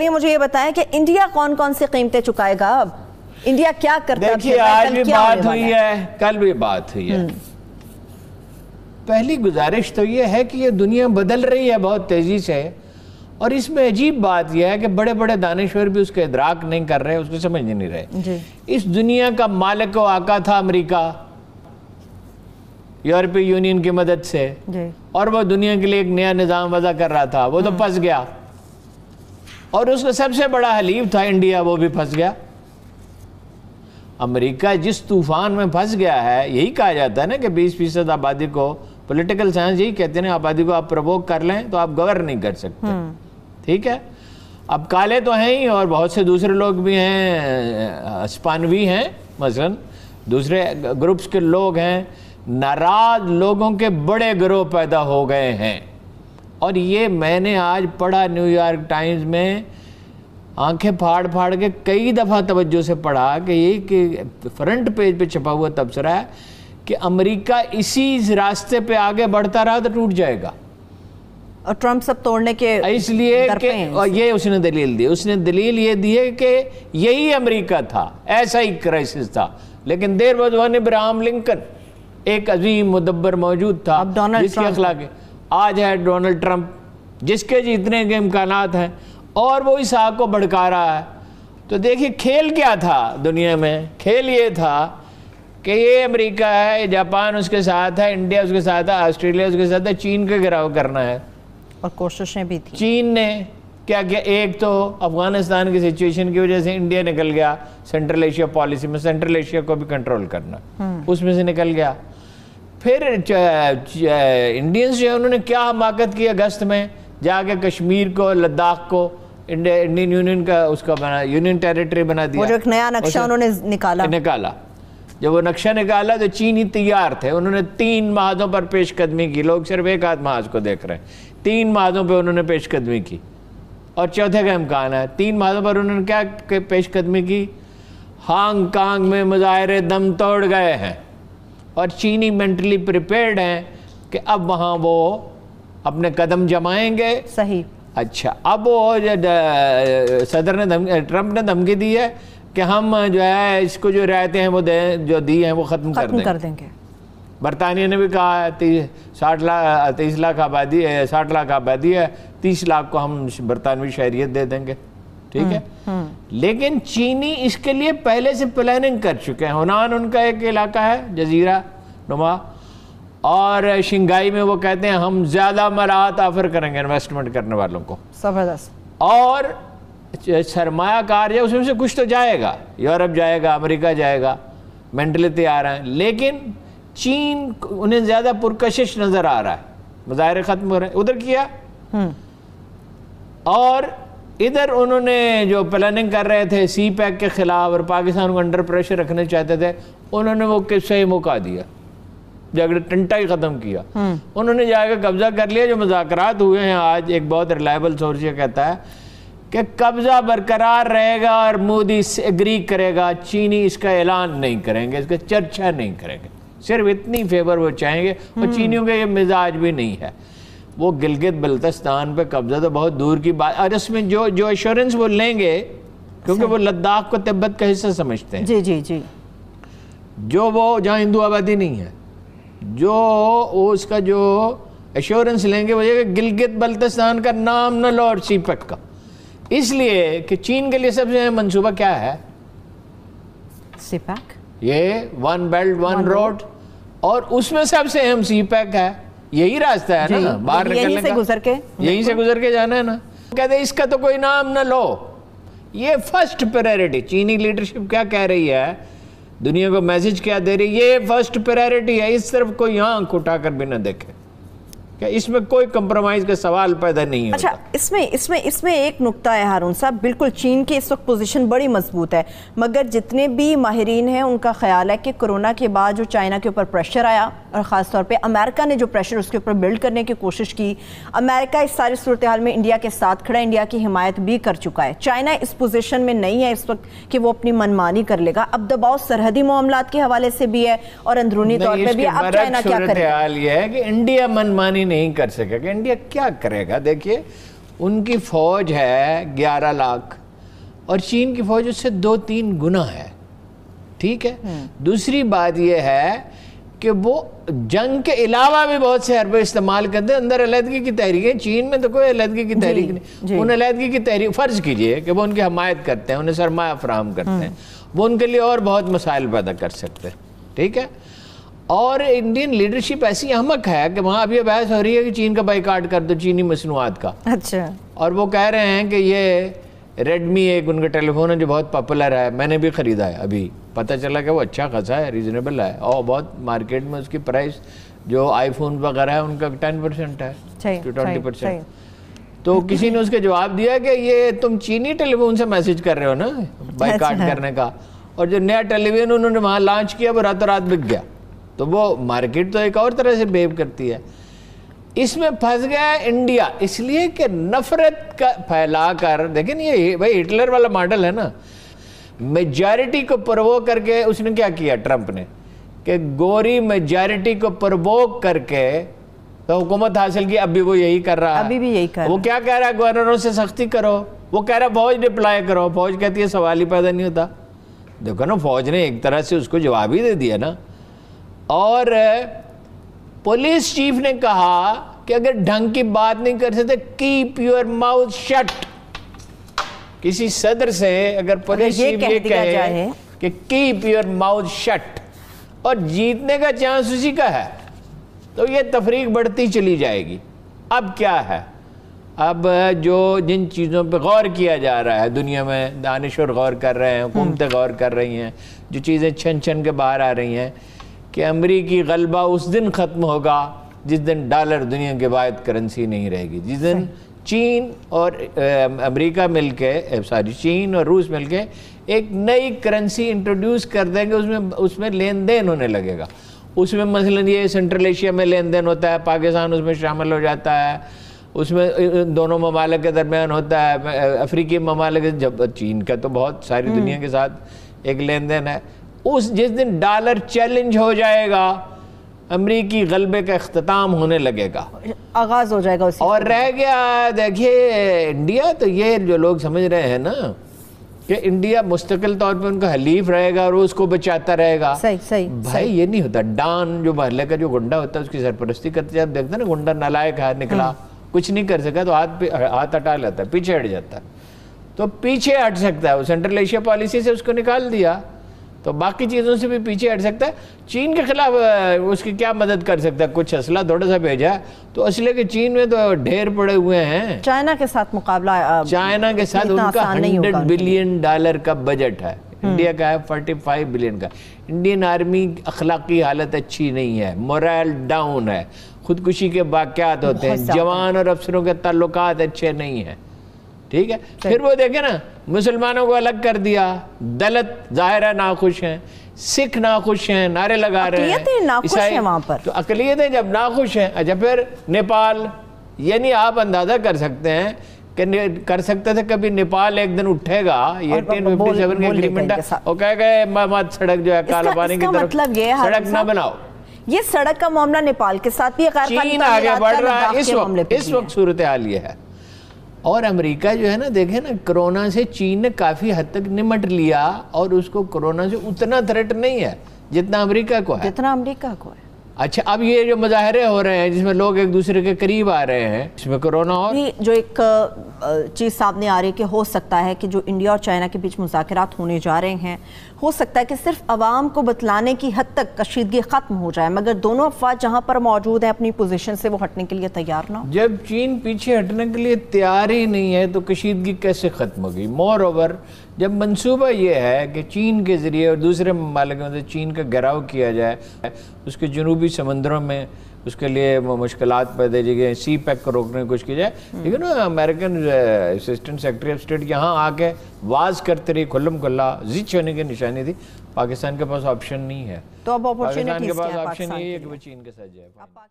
चलिए मुझे ये बताएं कि इंडिया कौन कौन सी कीमतें चुकाएगा अब इंडिया क्या करता है देखिए आज भी बात हुई है कल भी बात हुई है हम्म। पहली गुजारिश तो ये है कि ये दुनिया बदल रही है बहुत तेज़ी से और इसमें अजीब बात यह है कि बड़े बड़े दानश्वर भी उसके इदराक नहीं कर रहे उसको समझ नहीं रहे इस दुनिया का मालिक व आका था अमेरिका यूरोपीय यूनियन की मदद से और वो दुनिया के लिए एक नया निज़ाम वजह कर रहा था वो तो हम्म। फंस गया और उसका सबसे बड़ा हलीफ था इंडिया वो भी फंस गया अमेरिका जिस तूफान में फंस गया है यही कहा जाता है ना कि बीस फीसद आबादी को पॉलिटिकल साइंस यही कहते हैं आबादी को आप प्रवोक कर लें तो आप गवर नहीं कर सकते हम्म। ठीक है अब काले तो हैं ही और बहुत से दूसरे लोग भी हैं स्पानवी हैं मसलन दूसरे ग्रुप्स के लोग हैं नाराज लोगों के बड़े ग्रोह पैदा हो गए हैं और ये मैंने आज पढ़ा न्यूयॉर्क टाइम्स में आंखें फाड़ फाड़ के कई दफ़ा तवज्जो से पढ़ा कि ये कि फ्रंट पेज पे छपा हुआ तबसरा है कि अमेरिका इसी रास्ते पे आगे बढ़ता रहा तो टूट जाएगा और ट्रंप सब तोड़ने के इसलिए और ये उसने दलील दी उसने दलील ये दी है कि यही अमेरिका था ऐसा ही क्राइसिस था लेकिन देर बजवान इब्राहम लिंकन एक अजीम मुदब्बर मौजूद था अब डोनाल्ड ट्रंप आ जाए डोनाल्ड ट्रंप जिसके जितने के इम्कान हैं और वो इस आग को भड़का रहा है तो देखिए खेल क्या था दुनिया में खेल ये था कि ये अमेरिका है जापान उसके साथ है इंडिया उसके साथ है ऑस्ट्रेलिया उसके साथ है चीन का गिराव करना है और कोशिशें भी थी चीन ने क्या किया एक तो अफगानिस्तान की सिचुएशन की वजह से इंडिया निकल गया सेंट्रल एशिया पॉलिसी में सेंट्रल एशिया को भी कंट्रोल करना हम्म। उसमें से निकल गया फिर इंडियंस जो है उन्होंने क्या हमाकत की अगस्त में जाके कश्मीर को लद्दाख को इंडियन यूनियन का उसका बना यूनियन टेरिटरी बना दिया वो एक नया नक्शा उन्होंने निकाला निकाला जब वो नक्शा निकाला तो चीन ही तैयार थे उन्होंने तीन महाजों पर पेशकदमी की लोग सिर्फ एक आध महाज को देख रहे हैं तीन महाजों पर उन्होंने पेशकदमी की और चौथे का इम्कान है तीन महाजों पर उन्होंने क्या पेशकदमी की हांगकांग में मुजाहरे दम तोड़ गए हैं और चीनी मेंटली प्रिपेयर्ड हैं कि अब वहाँ वो अपने कदम जमाएंगे सही अच्छा अब वो सदर ने ट्रंप ने धमकी दी है कि हम जो है इसको जो रियायतें हैं वो दे जो दी हैं वो ख़त्म कर, देंगे, देंगे बरतानिया ने भी कहा साठ लाख तीस लाख आबादी है साठ लाख आबादी है तीस लाख को हम बरतानवी शहरीत दे देंगे ठीक है लेकिन चीनी इसके लिए पहले से प्लानिंग कर चुके हैं हुनान उनका एक इलाका है जजीरा नुमा और शिंगाई में वो कहते हैं हम ज़्यादा मराहत ऑफर करेंगे इन्वेस्टमेंट करने वालों को ज़बरदस्त और सरमाकार है उसमें से कुछ तो जाएगा यूरोप जाएगा अमेरिका जाएगा मेंटली तैयार हैं लेकिन चीन उन्हें ज़्यादा पुरकशिश नज़र आ रहा है मुजाहरे ख़त्म हो रहे हैं उधर किया हम्म। और इधर उन्होंने जो प्लानिंग कर रहे थे सी पैक के ख़िलाफ़ और पाकिस्तान को अंडर प्रेशर रखने चाहते थे उन्होंने वो किससे ही मौका दिया जाकर टंटा ही ख़त्म किया हम्म। उन्होंने जाकर कब्ज़ा कर लिया जो मुजाकर हुए हैं आज एक बहुत रिलायबल सोर्स ये कहता है कि कब्ज़ा बरकरार रहेगा और मोदी एग्री करेगा चीनी इसका ऐलान नहीं करेंगे इसका चर्चा नहीं करेंगे सिर्फ इतनी फेवर वो चाहेंगे और हम्म। चीनियों का ये मिजाज भी नहीं है वो गिलगित बल्तिस्तान पे कब्ज़ा तो बहुत दूर की बात और इसमें जो जो एश्योरेंस वो लेंगे क्योंकि वो लद्दाख को तिब्बत का हिस्सा समझते हैं जी जी जी जो वो जहाँ हिंदू आबादी नहीं है जो वो उसका जो एश्योरेंस लेंगे वो ये गिलगित बल्तिस्तान का नाम न लो और सीपेक का इसलिए कि चीन के लिए सबसे मनसूबा क्या है सीपेक ये one belt one, one road और उसमें सबसे अहम पैक है यही रास्ता है ना बाहर मतलब निकलने से गुजर के यहीं से गुजर के जाना है ना कहते इसका तो कोई नाम ना लो ये फर्स्ट प्रायोरिटी चीनी लीडरशिप क्या कह रही है दुनिया को मैसेज क्या दे रही है ये फर्स्ट प्रायोरिटी है इस तरफ कोई यहाँ आंख उठाकर भी ना देखे क्या इसमें कोई कंप्रोमाइज का सवाल पैदा नहीं है अच्छा इसमें इसमें इसमें एक नुकता है हारून साहब बिल्कुल चीन की इस वक्त पोजीशन बड़ी मजबूत है मगर जितने भी माहरीन हैं उनका ख्याल है कि कोरोना के बाद जो चाइना के ऊपर प्रेशर आया और ख़ास तौर पे अमेरिका ने जो प्रेशर उसके ऊपर बिल्ड करने की कोशिश की अमेरिका इस सारी सूरत हाल में इंडिया के साथ खड़ा इंडिया की हिमायत भी कर चुका है चाइना इस पोजीशन में नहीं है इस वक्त कि वो अपनी मनमानी कर लेगा अब दबाव सरहदी मामला के हवाले से भी है और अंदरूनी तौर पर भी अब चाइना क्या करेगा हाल ये है कि इंडिया मनमानी नहीं कर सकेगा इंडिया क्या करेगा देखिए उनकी फौज है ग्यारह लाख और चीन की फौज उससे दो तीन गुना है ठीक है हम्म। दूसरी बात यह है कि वो जंग के अलावा भी बहुत से हरबे इस्तेमाल करते हैं अंदर अलहदगी की तहरीकें चीन में तो कोई अलीहदगी की तहरीक नहीं उन अलहदगी की तहरीक फ़र्ज़ कीजिए कि वो उनकी हमायत करते हैं उन्हें सरमाया फ्राहम करते हैं हम्म। वो उनके लिए और बहुत मसाइल पैदा कर सकते हैं ठीक है और इंडियन लीडरशिप ऐसी अहमक है कि वहाँ अब यह बहस हो रही है कि चीन का बाईकाट कर दो चीनी मसनूआत का अच्छा और वो कह रहे हैं कि ये रेडमी एक उनका टेलीफोन है जो बहुत पॉपुलर है मैंने भी ख़रीदा है अभी पता चला कि वो अच्छा खासा है रीज़नेबल है और बहुत मार्केट में उसकी प्राइस जो आईफोन वगैरह है उनका टेन परसेंट है ट्वेंटी परसेंट तो किसी ने उसके जवाब दिया कि ये तुम चीनी टेलीफोन से मैसेज कर रहे हो ना बाई कार्ड करने का और जो नया टेलीविजन उन्होंने वहाँ लॉन्च किया वो रातों रात बिक गया तो वो मार्केट तो एक और तरह से बेव करती है इसमें फंस गया इंडिया इसलिए कि नफरत का फैला कर देखे देखें ये भाई हिटलर वाला मॉडल है ना मेजॉरिटी को प्रवो करके उसने क्या किया ट्रंप ने कि गोरी मेजॉरिटी को प्रवोक करके तो हुकूमत हासिल की अभी वो यही कर रहा है अभी भी यही कर वो क्या कह रहा है गवर्नरों से सख्ती करो वो कह रहा है फौज डिप्लाई करो फौज कहती है सवाल ही पैदा नहीं होता देखो ना फौज ने एक तरह से उसको जवाब ही दे दिया ना और पुलिस चीफ ने कहा कि अगर ढंग की बात नहीं कर सकते कीप योर माउथ शट किसी सदर से अगर ये कहे कि कीप योर माउथ शट और जीतने का चांस उसी का है तो ये तफरीक बढ़ती चली जाएगी अब क्या है अब जो जिन चीज़ों पे गौर किया जा रहा है दुनिया में दानश्वर गौर कर रहे हैं हम्म। हुकूमतें गौर कर रही हैं जो चीज़ें छन छन के बाहर आ रही हैं कि अमरीकी गलबा उस दिन ख़त्म होगा जिस दिन डॉलर दुनिया के बाद करेंसी नहीं रहेगी जिस दिन चीन और अमेरिका मिलके सॉरी चीन और रूस मिलके एक नई करेंसी इंट्रोड्यूस कर देंगे उसमें उसमें लेन देन होने लगेगा उसमें मसलन ये सेंट्रल एशिया में लेन देन होता है पाकिस्तान उसमें शामिल हो जाता है उसमें दोनों ममालक के दरमियान होता है अफ्रीकी ममालक जब चीन का तो बहुत सारी हम्म। दुनिया के साथ एक लेन देन है उस जिस दिन डॉलर चैलेंज हो जाएगा अमरीकी गलबे का अख्ताम होने लगेगा आगाज़ हो जाएगा उसी और रह गया देखिए इंडिया तो ये जो लोग समझ रहे हैं ना कि इंडिया मुस्तकिल तौर पे उनका हलीफ रहेगा और उसको बचाता रहेगा सही सही भाई सही। ये नहीं होता डान जो महल्ले का जो गुंडा होता है उसकी सरपरस्ती करते जब देखते ना गुंडा नलायक है निकला हाँ। कुछ नहीं कर सका तो हाथ हाथ हटा लेता है पीछे हट जाता है तो पीछे हट सकता है वो सेंट्रल एशिया पॉलिसी से उसको निकाल दिया तो बाकी चीज़ों से भी पीछे हट सकता है चीन के खिलाफ उसकी क्या मदद कर सकता है कुछ असला थोड़ा सा भेजा है तो असले के चीन में तो ढेर पड़े हुए हैं चाइना के साथ मुकाबला चाइना के साथ उनका हंड्रेड बिलियन डॉलर का बजट है हम्म। इंडिया का है फोर्टी फाइव बिलियन का इंडियन आर्मी अखलाकी हालत अच्छी नहीं है मोरल डाउन है खुदकुशी के वाक़ात होते हैं जवान और अफसरों के तल्लत अच्छे नहीं हैं ठीक है फिर वो देखे ना मुसलमानों को अलग कर दिया दलित ज़ाहिर नाखुश हैं सिख नाखुश हैं नारे लगा रहे हैं नाखुश है वहाँ पर तो अकलीतें जब नाखुश हैं अच्छा फिर नेपाल यानी आप अंदाज़ा कर सकते हैं कि कर सकते थे कभी नेपाल एक दिन उठेगा ये सेवन एग्रीमेंट गए मत सड़क जो है काला पानी की मतलब सड़क ना बनाओ ये सड़क का मामला नेपाल के साथ भी चीन आगे बढ़ रहा है इस वक्त इस वक्त सूरत हाल ये है और अमेरिका जो है ना देखे ना कोरोना से चीन ने काफ़ी हद तक निमट लिया और उसको कोरोना से उतना थ्रेट नहीं है जितना अमेरिका को है जितना अमेरिका को है अच्छा अब ये जो मुजाहरे हो रहे हैं जिसमें लोग एक दूसरे के करीब आ रहे हैं इसमें कोरोना और जो एक चीज़ सामने आ रही है कि हो सकता है कि जो इंडिया और चाइना के बीच मुजाकर होने जा रहे हैं हो सकता है कि सिर्फ आवाम को बतलाने की हद तक कशीदगी ख़त्म हो जाए मगर दोनों अफवाज जहाँ पर मौजूद हैं अपनी पोजिशन से वो हटने के लिए तैयार ना जब चीन पीछे हटने के लिए तैयार ही नहीं है तो कशीदगी कैसे ख़त्म होगी मोर ओवर जब मनसूबा ये है कि चीन के ज़रिए और दूसरे ममालिक में चीन का घराव किया जाए उसके जनूबी समंदरों में उसके लिए मुश्किल पैदा की गए सी पैक को रोकने की कोशिश की जाए हम्म। लेकिन American assistant secretary of state यहाँ आके वाज करते रही खुल्लम खुल्ला जिच होने की निशानी थी पाकिस्तान के पास ऑप्शन नहीं है तो अब के पास ऑप्शन नहीं है कि वो चीन के साथ जाए